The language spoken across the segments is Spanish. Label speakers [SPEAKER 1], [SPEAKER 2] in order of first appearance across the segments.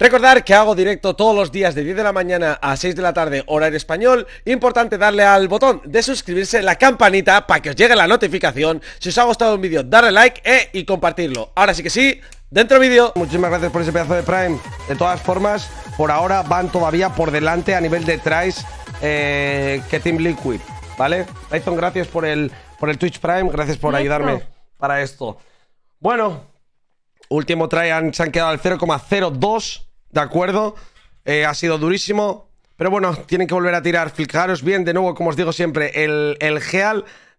[SPEAKER 1] Recordar que hago directo todos los días de 10 de la mañana a 6 de la tarde, hora en español. Importante darle al botón de suscribirse, la campanita, para que os llegue la notificación. Si os ha gustado el vídeo, darle like eh, y compartirlo. Ahora sí que sí, Dentro del vídeo. Muchísimas gracias por ese pedazo de Prime. De todas formas, por ahora van todavía por delante a nivel de tries eh, que Team Liquid, ¿vale? Python gracias por el, por el Twitch Prime, gracias por ayudarme para esto. Bueno, último try, se han quedado al 0,02. ¿de acuerdo? Eh, ha sido durísimo. Pero bueno, tienen que volver a tirar. Fijaros bien, de nuevo, como os digo siempre, el, el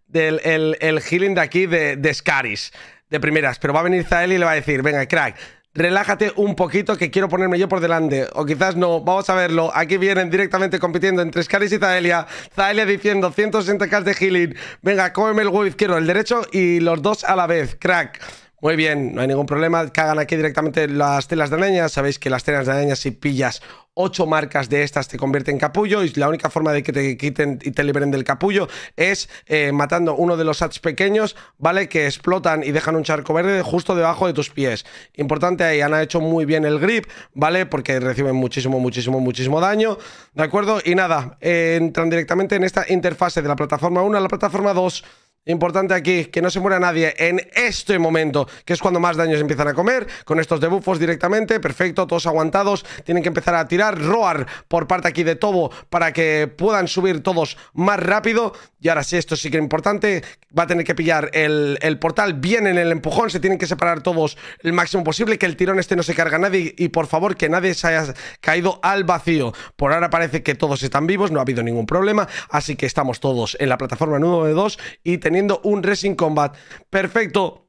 [SPEAKER 1] del, el, healing de aquí de, de Scaris, de primeras. Pero va a venir Zael y le va a decir, venga, crack, relájate un poquito que quiero ponerme yo por delante. O quizás no, vamos a verlo. Aquí vienen directamente compitiendo entre Scaris y Zaelia. Zaelia diciendo 160k de healing. Venga, cómeme el huevo izquierdo, el derecho y los dos a la vez. Crack. Muy bien, no hay ningún problema. Cagan aquí directamente las telas de araña. Sabéis que las telas de araña, si pillas ocho marcas de estas, te convierten en capullo. Y la única forma de que te quiten y te liberen del capullo es eh, matando uno de los ads pequeños, ¿vale? Que explotan y dejan un charco verde justo debajo de tus pies. Importante ahí, han hecho muy bien el grip, ¿vale? Porque reciben muchísimo, muchísimo, muchísimo daño. ¿De acuerdo? Y nada, eh, entran directamente en esta interfase de la plataforma 1 a la plataforma 2. Importante aquí que no se muera nadie en este momento, que es cuando más daños empiezan a comer, con estos debuffos directamente, perfecto, todos aguantados, tienen que empezar a tirar Roar por parte aquí de Tobo para que puedan subir todos más rápido, y ahora sí, esto sí que es importante, va a tener que pillar el, portal bien en el empujón, se tienen que separar todos el máximo posible, que el tirón este no se carga a nadie, y por favor que nadie se haya caído al vacío, por ahora parece que todos están vivos, no ha habido ningún problema, así que estamos todos en la plataforma número 2 y tenemos teniendo un Racing Combat. Perfecto.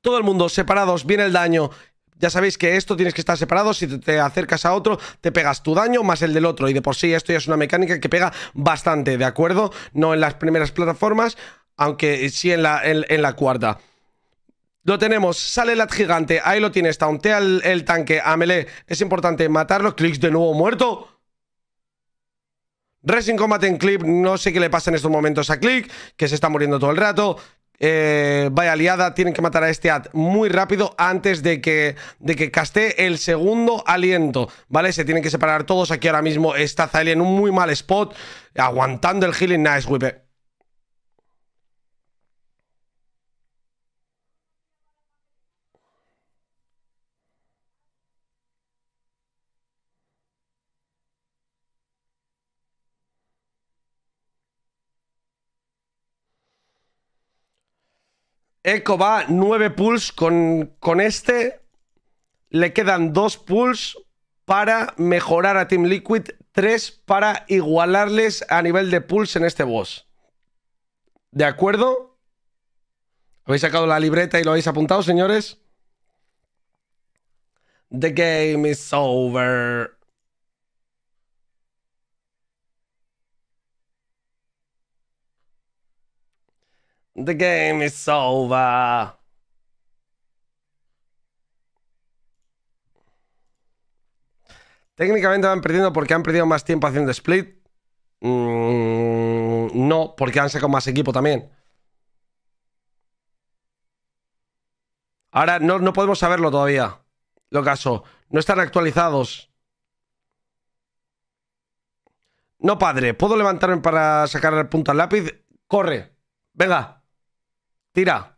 [SPEAKER 1] Todo el mundo separados, viene el daño. Ya sabéis que esto tienes que estar separado. Si te acercas a otro, te pegas tu daño más el del otro. Y de por sí, esto ya es una mecánica que pega bastante, ¿de acuerdo? No en las primeras plataformas, aunque sí en la, en, la cuarta. Lo tenemos, sale el gigante, ahí lo tienes, tauntea el, tanque a Es importante matarlo, clics de nuevo muerto. Racing Combat en Clip, no sé qué le pasa en estos momentos a Click, que se está muriendo todo el rato. Eh, vaya aliada, tienen que matar a este ad muy rápido antes de que, de que caste el segundo aliento, ¿vale? Se tienen que separar todos aquí ahora mismo, está Zaeli en un muy mal spot, aguantando el healing, nice whip. Echo va 9 pulls con, con este. Le quedan 2 pulls para mejorar a Team Liquid, 3 para igualarles a nivel de pulls en este boss. ¿De acuerdo? ¿Habéis sacado la libreta y lo habéis apuntado, señores? The game is over. The game is over. Técnicamente van perdiendo porque han perdido más tiempo haciendo split. Mm, no, porque han sacado más equipo también. Ahora no, no podemos saberlo todavía. Lo caso. No están actualizados. No, padre. ¿Puedo levantarme para sacar el punto al lápiz? Corre. Venga. Tira.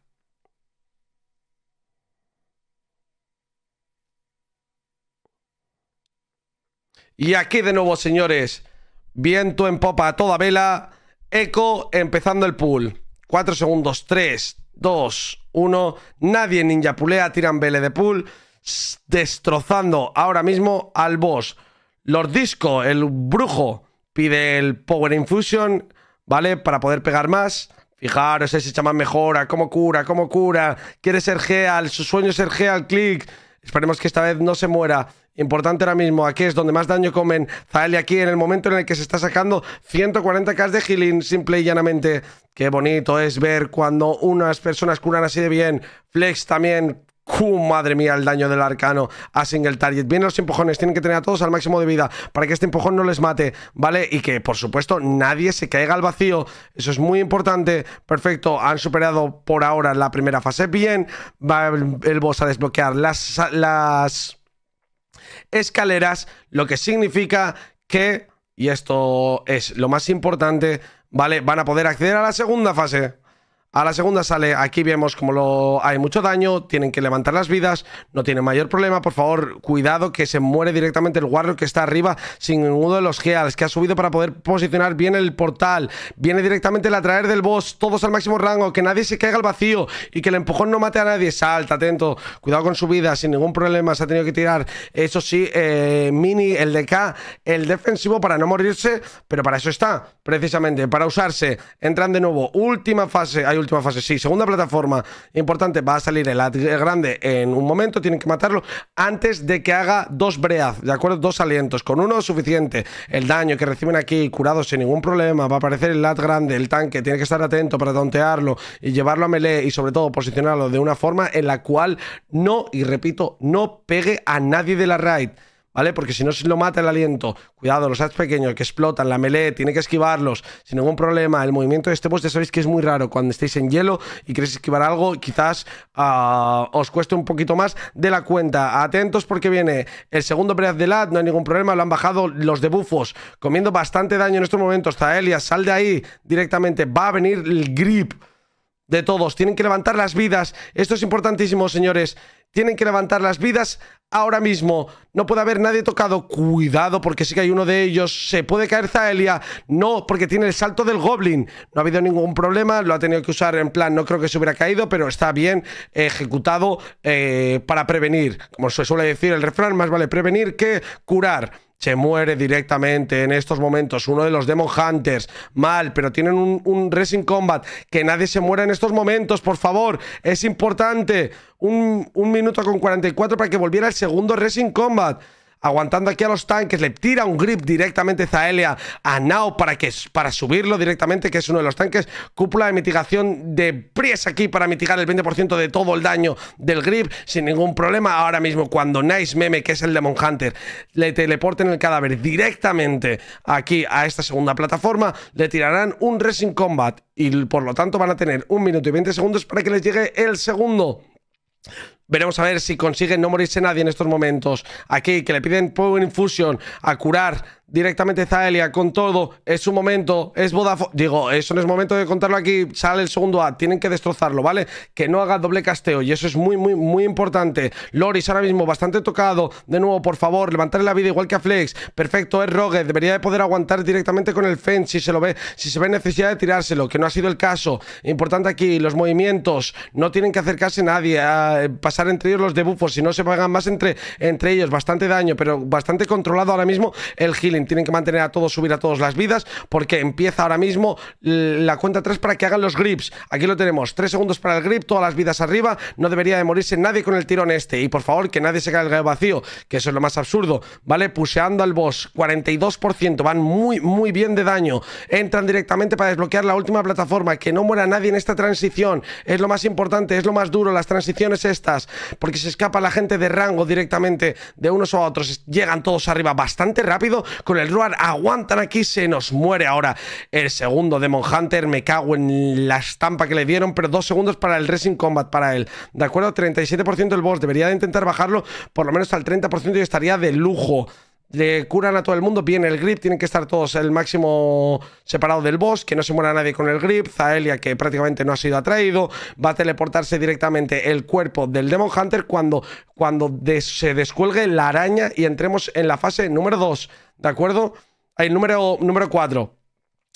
[SPEAKER 1] Y aquí de nuevo, señores. Viento en popa toda vela. Eco empezando el pool. 4 segundos. tres, dos, 1. Nadie ninja pulea. Tiran vele de pool. Destrozando ahora mismo al boss. Lord Disco, el brujo, pide el Power Infusion. ¿Vale? Para poder pegar más. Fijaros, ese chamán mejora, cómo cura, cómo cura. Quiere ser Geal, su sueño es ser Geal, click. Esperemos que esta vez no se muera. Importante ahora mismo, aquí es donde más daño comen. Zaeli aquí en el momento en el que se está sacando 140k de healing, simple y llanamente. Qué bonito es ver cuando unas personas curan así de bien. Flex también madre mía el daño del arcano a single target! Vienen los empujones, tienen que tener a todos al máximo de vida para que este empujón no les mate, ¿vale? Y que, por supuesto, nadie se caiga al vacío. Eso es muy importante. Perfecto, han superado por ahora la primera fase bien. Va el boss a desbloquear las, las escaleras, lo que significa que, y esto es lo más importante, ¿vale? Van a poder acceder a la segunda fase. A la segunda sale, aquí vemos como lo, hay mucho daño, tienen que levantar las vidas, no tiene mayor problema, por favor, cuidado que se muere directamente el guardia que está arriba sin ninguno de los geals que ha subido para poder posicionar bien el portal, viene directamente el atraer del boss, todos al máximo rango, que nadie se caiga al vacío y que el empujón no mate a nadie, salta, atento, cuidado con su vida, sin ningún problema, se ha tenido que tirar, eso sí, eh, Mini, el de K, el defensivo para no morirse, pero para eso está, precisamente, para usarse, entran de nuevo, última fase, hay última fase, sí. Segunda plataforma importante, va a salir el, Ad grande en un momento, tienen que matarlo antes de que haga dos breaz, ¿de acuerdo? Dos alientos. Con uno suficiente. El daño que reciben aquí, curado sin ningún problema, va a aparecer el lat grande, el tanque, tiene que estar atento para tontearlo y llevarlo a melee y sobre todo posicionarlo de una forma en la cual no, y repito, no pegue a nadie de la raid. ¿vale? Porque si no, se lo mata el aliento, cuidado, los ads pequeños que explotan, la melee, tiene que esquivarlos sin ningún problema. El movimiento de este boss pues ya sabéis que es muy raro. Cuando estéis en hielo y queréis esquivar algo, quizás ah, os cueste un poquito más de la cuenta. Atentos porque viene el segundo Breath de Lat, no hay ningún problema, lo han bajado los debufos, comiendo bastante daño en estos momentos. elias sal de ahí directamente, va a venir el grip de todos. Tienen que levantar las vidas. Esto es importantísimo, señores. Tienen que levantar las vidas ahora mismo. No puede haber nadie tocado. Cuidado, porque sí que hay uno de ellos. Se puede caer Zaelia. No, porque tiene el salto del Goblin. No ha habido ningún problema. Lo ha tenido que usar en plan. No creo que se hubiera caído, pero está bien ejecutado eh, para prevenir. Como se suele decir el refrán, más vale prevenir que curar se muere directamente en estos momentos. Uno de los Demon Hunters, mal, pero tienen un, Racing Combat. Que nadie se muera en estos momentos, por favor. Es importante. Un, minuto con 44 para que volviera el segundo Racing Combat aguantando aquí a los tanques, le tira un grip directamente Zaelia a Nao para, que, para subirlo directamente, que es uno de los tanques, cúpula de mitigación de pries aquí para mitigar el 20% de todo el daño del grip sin ningún problema, ahora mismo cuando Nice Meme, que es el Demon Hunter, le teleporten el cadáver directamente aquí a esta segunda plataforma, le tirarán un Racing Combat y por lo tanto van a tener un minuto y 20 segundos para que les llegue el segundo. Veremos a ver si consiguen no morirse nadie en estos momentos. Aquí, que le piden Power Infusion a curar directamente Zaelia con todo, es su momento, es Vodafone. Digo, eso no es momento de contarlo aquí, sale el segundo A, tienen que destrozarlo, ¿vale? Que no haga doble casteo y eso es muy, muy, muy importante. Loris ahora mismo bastante tocado, de nuevo, por favor, levantarle la vida igual que a Flex. Perfecto, es Rogue, debería de poder aguantar directamente con el Fen. si se lo ve, si se ve necesidad de tirárselo, que no ha sido el caso. Importante aquí, los movimientos, no tienen que acercarse nadie, a eh, pasar entre ellos los debuffos, si no se pagan más entre, entre ellos, bastante daño, pero bastante controlado ahora mismo el healing tienen que mantener a todos, subir a todas las vidas, porque empieza ahora mismo la cuenta 3 para que hagan los grips. Aquí lo tenemos, 3 segundos para el grip, todas las vidas arriba, no debería de morirse nadie con el tirón este. Y por favor, que nadie se caiga el vacío, que eso es lo más absurdo, ¿vale? Puseando al boss, 42%, van muy, muy bien de daño. Entran directamente para desbloquear la última plataforma, que no muera nadie en esta transición. Es lo más importante, es lo más duro, las transiciones estas, porque se escapa la gente de rango directamente de unos a otros. Llegan todos arriba bastante rápido, con el Ruar. Aguantan aquí, se nos muere ahora el segundo Demon Hunter. Me cago en la estampa que le dieron, pero dos segundos para el Racing Combat, para él. ¿De acuerdo? 37% el boss. Debería de intentar bajarlo por lo menos al 30% y estaría de lujo le curan a todo el mundo, viene el grip, tienen que estar todos el máximo separado del boss, que no se muera nadie con el grip, Zaelia que prácticamente no ha sido atraído, va a teleportarse directamente el cuerpo del Demon Hunter cuando, cuando se descuelgue la araña y entremos en la fase número 2, ¿de acuerdo? el número, número 4.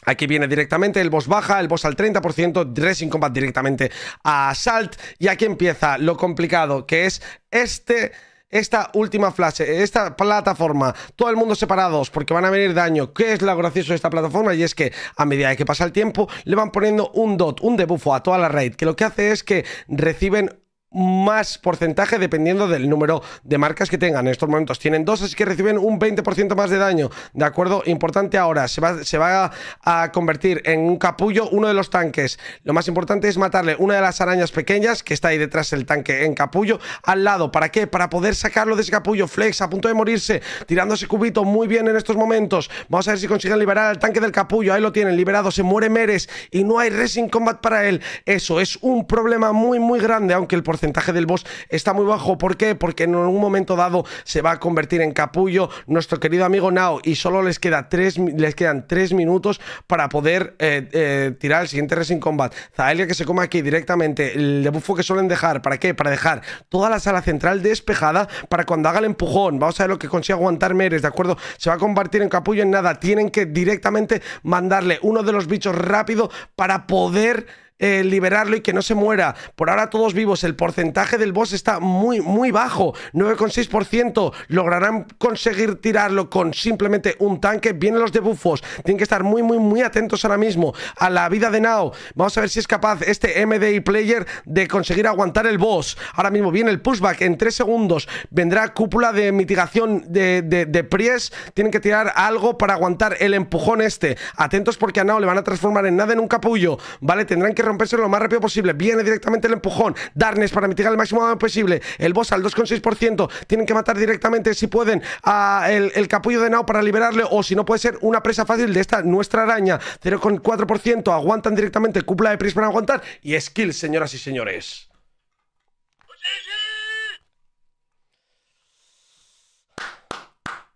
[SPEAKER 1] Aquí viene directamente el boss baja, el boss al 30%, Dressing Combat directamente a Salt Y aquí empieza lo complicado, que es este esta última frase, esta plataforma, todo el mundo separados porque van a venir daño. ¿Qué es lo gracioso de esta plataforma? Y es que a medida que pasa el tiempo le van poniendo un dot, un debuffo a toda la raid, que lo que hace es que reciben más porcentaje dependiendo del número de marcas que tengan. En estos momentos tienen dos, así que reciben un 20% más de daño. ¿De acuerdo? Importante ahora, se va, se va a, convertir en un capullo uno de los tanques. Lo más importante es matarle una de las arañas pequeñas que está ahí detrás del tanque en capullo al lado. ¿Para qué? Para poder sacarlo de ese capullo. Flex a punto de morirse, tirándose ese cubito muy bien en estos momentos. Vamos a ver si consiguen liberar al tanque del capullo. Ahí lo tienen, liberado. Se muere Meres y no hay Racing Combat para él. Eso es un problema muy, muy grande, aunque el porcentaje porcentaje del boss está muy bajo. ¿Por qué? Porque en un momento dado se va a convertir en capullo nuestro querido amigo Nao y solo les, queda tres, les quedan 3 minutos para poder eh, eh, tirar el siguiente resin Combat. Zaelia que se come aquí directamente el debuffo que suelen dejar. ¿Para qué? Para dejar toda la sala central despejada para cuando haga el empujón. Vamos a ver lo que consigue aguantar Meres, ¿de acuerdo? Se va a convertir en capullo en nada. Tienen que directamente mandarle uno de los bichos rápido para poder eh, liberarlo y que no se muera. Por ahora todos vivos, el porcentaje del boss está muy, muy bajo, 9,6%. Lograrán conseguir tirarlo con simplemente un tanque. Vienen los debufos, tienen que estar muy, muy, muy atentos ahora mismo a la vida de Nao. Vamos a ver si es capaz este MDI player de conseguir aguantar el boss. Ahora mismo viene el pushback en 3 segundos. Vendrá cúpula de mitigación de, de, de Pries. Tienen que tirar algo para aguantar el empujón este. Atentos porque a Nao le van a transformar en nada en un capullo. Vale, tendrán que romperse lo más rápido posible. Viene directamente el empujón. Darness para mitigar el máximo daño posible. El boss al 2,6%. Tienen que matar directamente, si pueden, a el, capullo de Nao para liberarle. O si no, puede ser una presa fácil de esta nuestra araña. 0,4%. Aguantan directamente. Cupla de Pris para aguantar. Y skill, señoras y señores.